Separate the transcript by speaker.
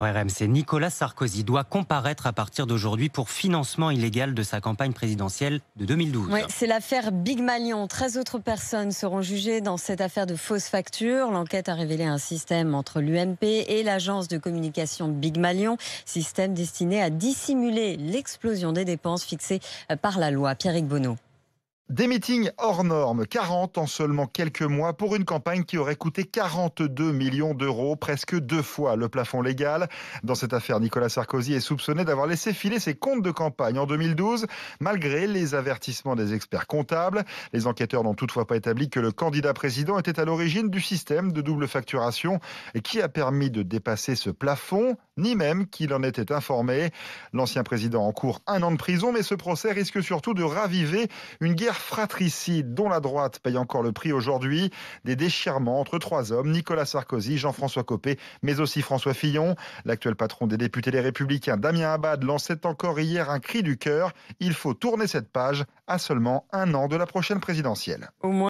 Speaker 1: RMC, Nicolas Sarkozy doit comparaître à partir d'aujourd'hui pour financement illégal de sa campagne présidentielle de 2012.
Speaker 2: c'est l'affaire Big Malion. 13 autres personnes seront jugées dans cette affaire de fausses factures. L'enquête a révélé un système entre l'UMP et l'agence de communication Big Malion, système destiné à dissimuler l'explosion des dépenses fixées par la loi. Pierrick Bonneau.
Speaker 3: Des meetings hors normes, 40 en seulement quelques mois pour une campagne qui aurait coûté 42 millions d'euros, presque deux fois le plafond légal. Dans cette affaire, Nicolas Sarkozy est soupçonné d'avoir laissé filer ses comptes de campagne en 2012, malgré les avertissements des experts comptables. Les enquêteurs n'ont toutefois pas établi que le candidat président était à l'origine du système de double facturation et qui a permis de dépasser ce plafond ni même qu'il en était informé. L'ancien président en un an de prison, mais ce procès risque surtout de raviver une guerre fratricide dont la droite paye encore le prix aujourd'hui. Des déchirements entre trois hommes, Nicolas Sarkozy, Jean-François Copé, mais aussi François Fillon. L'actuel patron des députés Les Républicains, Damien Abad, lançait encore hier un cri du cœur. Il faut tourner cette page à seulement un an de la prochaine présidentielle.